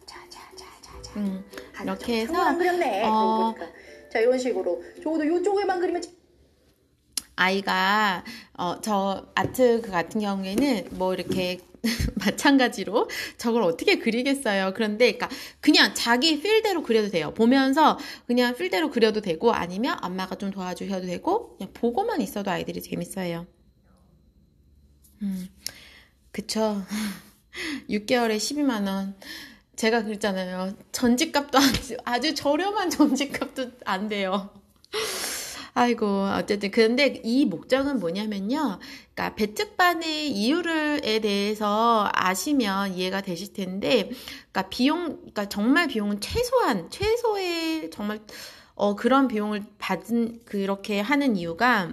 자, 자, 자, 자, 자. 음, 아, 이렇게 해서. 안 그렸네. 어... 자, 이런 식으로. 적어도 이쪽에만 그리면. 아이가, 어, 저 아트 그 같은 경우에는 뭐 이렇게 <laughs> 마찬가지로 저걸 어떻게 그리겠어요. 그런데 그러니까 그냥 자기 필대로 그려도 돼요. 보면서 그냥 필대로 그려도 되고 아니면 엄마가 좀 도와주셔도 되고 그냥 보고만 있어도 아이들이 재밌어요. 음, 그쵸. 6개월에 <laughs> 12만 원. 제가 그랬잖아요. 전집값도 아주, 아주 저렴한 <laughs> 전집값도 안 돼요. 아이고 어쨌든 그런데이 목적은 뭐냐면요. 그러니까 배특반의 이유를에 대해서 아시면 이해가 되실 텐데, 그러니까 비용, 그러니까 정말 비용은 최소한 최소의 정말 어 그런 비용을 받은 그렇게 하는 이유가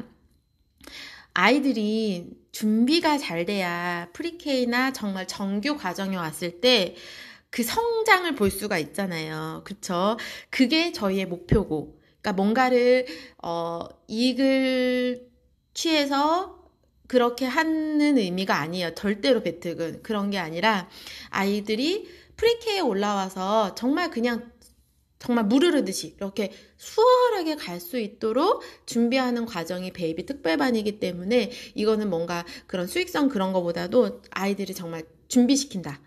아이들이 준비가 잘 돼야 프리케이나 정말 정규 과정에 왔을 때 그 성장을 볼 수가 있잖아요. 그쵸? 그게 저희의 목표고. 그러니까 뭔가를 어, 이익을 취해서 그렇게 하는 의미가 아니에요. 절대로 배특은 그런 게 아니라 아이들이 프리케에 올라와서 정말 그냥 정말 무르르듯이 이렇게 수월하게 갈 수 있도록 준비하는 과정이 베이비 특별반이기 때문에 이거는 뭔가 그런 수익성 그런 거보다도 아이들이 정말 준비시킨다.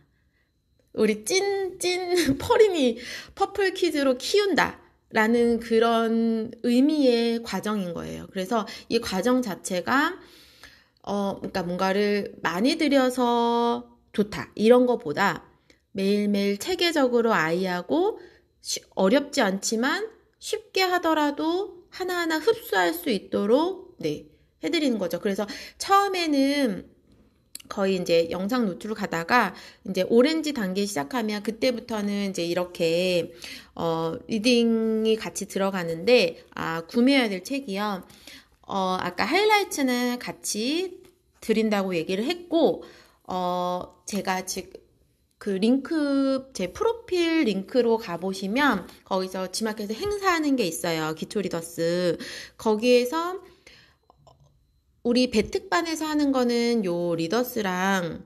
우리 찐, 찐, <laughs> 퍼린이 퍼플 키즈로 키운다. 라는 그런 의미의 과정인 거예요. 그래서 이 과정 자체가 어, 그러니까 뭔가를 많이 들여서 좋다. 이런 거보다 매일매일 체계적으로 아이하고 쉬, 어렵지 않지만 쉽게 하더라도 하나하나 흡수할 수 있도록 네, 해드리는 거죠. 그래서 처음에는 거의 이제 영상 노출을 가다가 이제 오렌지 단계 시작하면 그때부터는 이제 이렇게 어 리딩이 같이 들어가는데 아 구매해야 될 책이요. 어 아까 하이라이트는 같이 드린다고 얘기를 했고 어 제가 지그 링크 제 프로필 링크로 가보시면 거기서 지마켓에서 행사하는 게 있어요 기초 리더스 거기에서 우리 배특반에서 하는 거는 요 리더스랑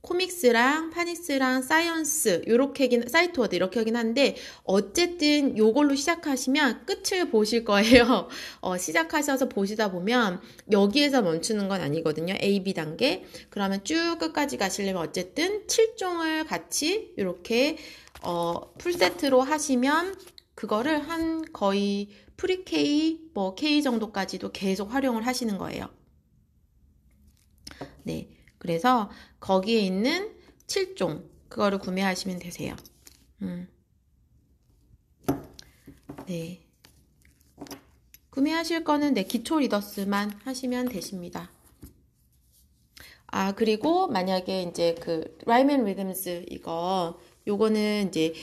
코믹스랑 파닉스랑 사이언스 요렇게 하긴 사이트워드 이렇게 하긴 한데 어쨌든 요걸로 시작하시면 끝을 보실 거예요. <laughs> 어, 시작하셔서 보시다 보면 여기에서 멈추는 건 아니거든요. A, B 단계 그러면 쭉 끝까지 가시려면 어쨌든 7종을 같이 이렇게 어, 풀세트로 하시면 그거를 한 거의 프리케이 뭐 K 정도까지도 계속 활용을 하시는 거예요. 네. 그래서 거기에 있는 7종 그거를 구매하시면 되세요. 음. 네. 구매하실 거는 네, 기초 리더스만 하시면 되십니다. 아, 그리고 만약에 이제 그 라임 앤 리듬스 이거 요거는 이제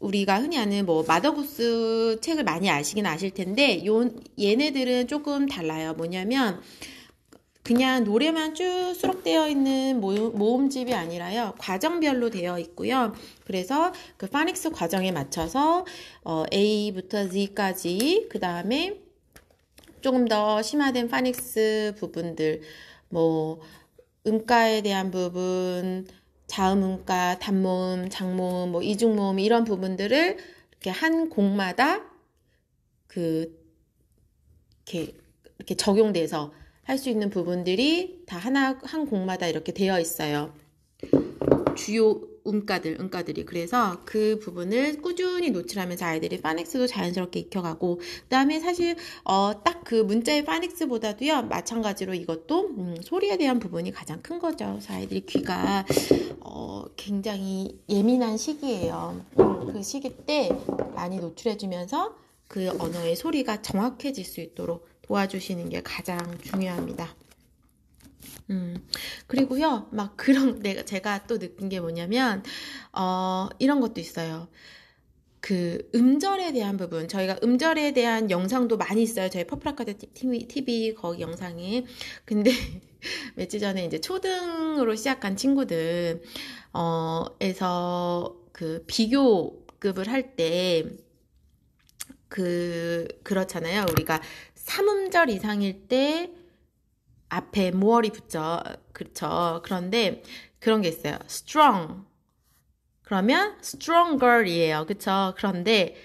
우리가 흔히 아는 뭐 마더구스 책을 많이 아시긴 아실 텐데 요 얘네들은 조금 달라요. 뭐냐면 그냥 노래만 쭉 수록되어 있는 모음, 집이 아니라요. 과정별로 되어 있고요. 그래서 그 파닉스 과정에 맞춰서 어, A부터 Z까지 그 다음에 조금 더 심화된 파닉스 부분들 뭐 음가에 대한 부분 자음음가, 단모음, 장모음, 뭐 이중모음 이런 부분들을 이렇게 한 곡마다 그 이렇게 이렇게 적용돼서 할수 있는 부분들이 다 하나 한 곡마다 이렇게 되어 있어요. 주요 음가들, 음가들이 그래서 그 부분을 꾸준히 노출하면서 아이들이 파닉스도 자연스럽게 익혀가고 그다음에 사실 어, 딱 그 문자의 파닉스보다도요 마찬가지로 이것도 음, 소리에 대한 부분이 가장 큰 거죠. 그래서 아이들이 귀가 어, 굉장히 예민한 시기예요. 음, 그 시기 때 많이 노출해주면서 그 언어의 소리가 정확해질 수 있도록 모아주시는 게 가장 중요합니다. 음, 그리고요, 막 그런 <laughs> 내가, 제가 또 느낀 게 뭐냐면, 어, 이런 것도 있어요. 그 음절에 대한 부분 저희가 음절에 대한 영상도 많이 있어요 저희 퍼플아카드 TV, TV 거기 영상에 근데 <laughs> 며칠 전에 이제 초등으로 시작한 친구들 어에서 그 비교급을 할 때 그 그렇잖아요 우리가 삼음절 이상일 때 앞에 모어리 붙죠. 그렇죠. 그런데 그런 게 있어요. strong. 그러면 stronger이에요. 그렇죠? 그런데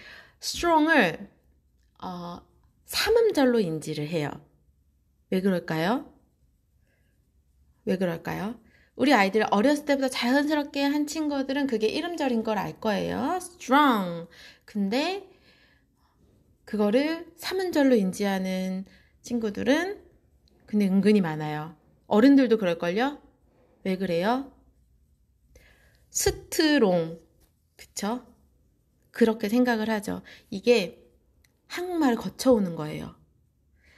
strong을 어, 삼음절로 인지를 해요. 왜 그럴까요? 왜 그럴까요? 우리 아이들 어렸을 때부터 자연스럽게 한 친구들은 그게 이름절인 걸 알 거예요. strong. 근데 그거를 삼은절로 인지하는 친구들은 근데 은근히 많아요. 어른들도 그럴걸요? 왜 그래요? 스트롱. 그쵸? 그렇게 생각을 하죠. 이게 한국말을 거쳐오는 거예요.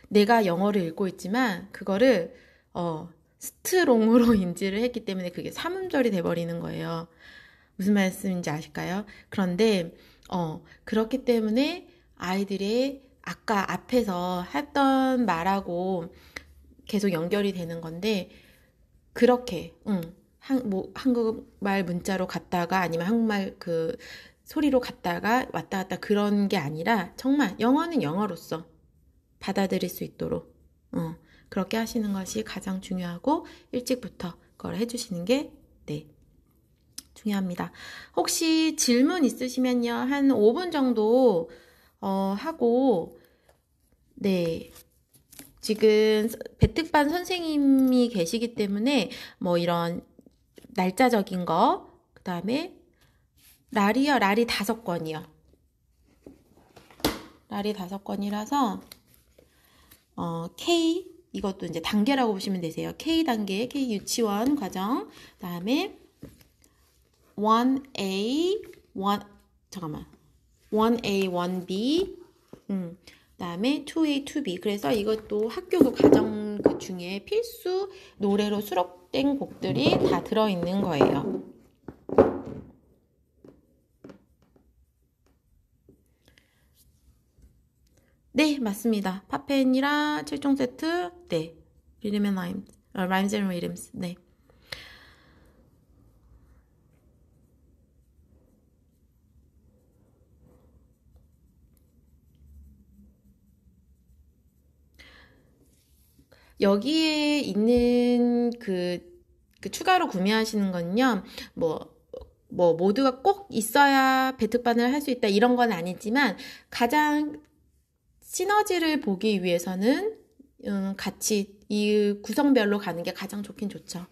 내가 영어를 읽고 있지만 그거를 어, 스트롱으로 <laughs> 인지를 했기 때문에 그게 삼음절이 돼버리는 거예요. 무슨 말씀인지 아실까요? 그런데 어, 그렇기 때문에 아이들의 아까 앞에서 했던 말하고 계속 연결이 되는 건데 그렇게 응, 한, 뭐, 한국말 문자로 갔다가 아니면 한국말 그 소리로 갔다가 왔다 갔다 그런 게 아니라 정말 영어는 영어로서 받아들일 수 있도록 어, 그렇게 하시는 것이 가장 중요하고 일찍부터 그걸 해주시는 게 네, 중요합니다. 혹시 질문 있으시면요 한 5분 정도 어, 하고 네. 지금 배특반 선생님이 계시기 때문에 뭐 이런 날짜적인 거, 그 다음에 날이요, 날이 다섯 건이요. 날이 다섯 건이라서 어, K 이것도 이제 단계라고 보시면 되세요. K 단계, K 유치원 과정, 그 다음에 1A, 1 잠깐만 1A, 1B, 음, 다음에 2A, 2B. 그래서 이것도 학교 과정 그 중에 필수 노래로 수록된 곡들이 다 들어있는 거예요. 네, 맞습니다. 파펜이랑 7종 세트, 네. 리듬 앤 라임, 라임즈 앤 리듬스, 네. 여기에 있는 그, 그 추가로 구매하시는 건요, 뭐, 뭐 모두가 꼭 있어야 배트반을 할 수 있다 이런 건 아니지만 가장 시너지를 보기 위해서는 음, 같이 이 구성별로 가는 게 가장 좋긴 좋죠.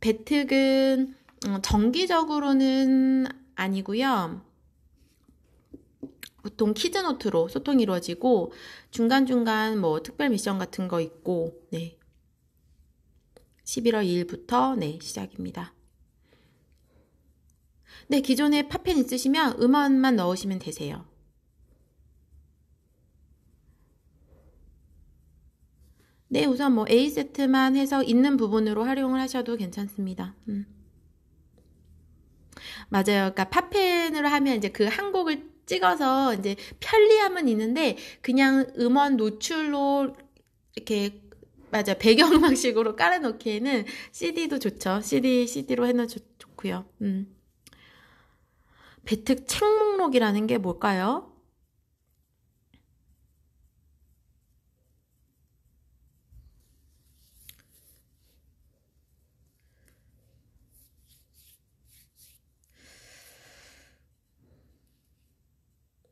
배특은 어, 정기적으로는 아니고요. 보통 키즈노트로 소통이 이루어지고 중간중간 뭐 특별 미션 같은 거 있고 네. 11월 2일부터 네, 시작입니다. 네, 기존에 파펜 있으시면 음원만 넣으시면 되세요. 네, 우선 뭐 A 세트만 해서 있는 부분으로 활용을 하셔도 괜찮습니다. 음. 맞아요. 그러니까 팝펜으로 하면 이제 그 한 곡을 찍어서 이제 편리함은 있는데 그냥 음원 노출로 이렇게 맞아 배경음악식으로 <laughs> 깔아놓기에는 CD도 좋죠. CD CD로 해놔 좋, 좋고요. 음. 배특 책 목록이라는 게 뭘까요?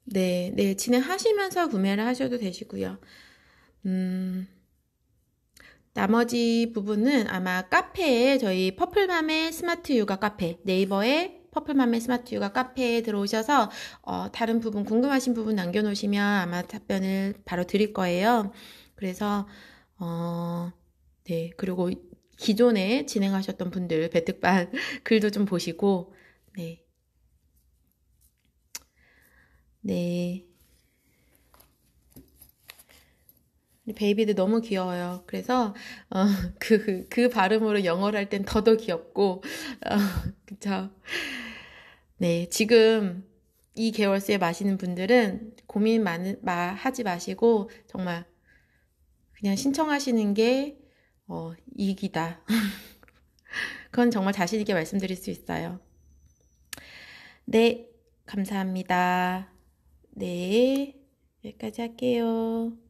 네, 네, 진행하시면서 구매를 하셔도 되시고요. 음, 나머지 부분은 아마 카페에 저희 퍼플맘의 스마트 육아 카페 네이버에 퍼플맘의 스마트 육아 카페에 들어오셔서 어, 다른 부분 궁금하신 부분 남겨놓으시면 아마 답변을 바로 드릴 거예요. 그래서 어, 네 그리고 기존에 진행하셨던 분들 배특반 <laughs> 글도 좀 보시고 네 네. 베이비들 너무 귀여워요. 그래서 어, <laughs> 그, 그 발음으로 영어를 할 땐 더더 귀엽고 어, 그쵸? 네, 지금 이 개월수에 마시는 분들은 고민 많은, 마, 하지 마시고 정말 그냥 신청하시는 게 어, 이익이다. <laughs> 그건 정말 자신 있게 말씀드릴 수 있어요. 네, 감사합니다. 네, 여기까지 할게요.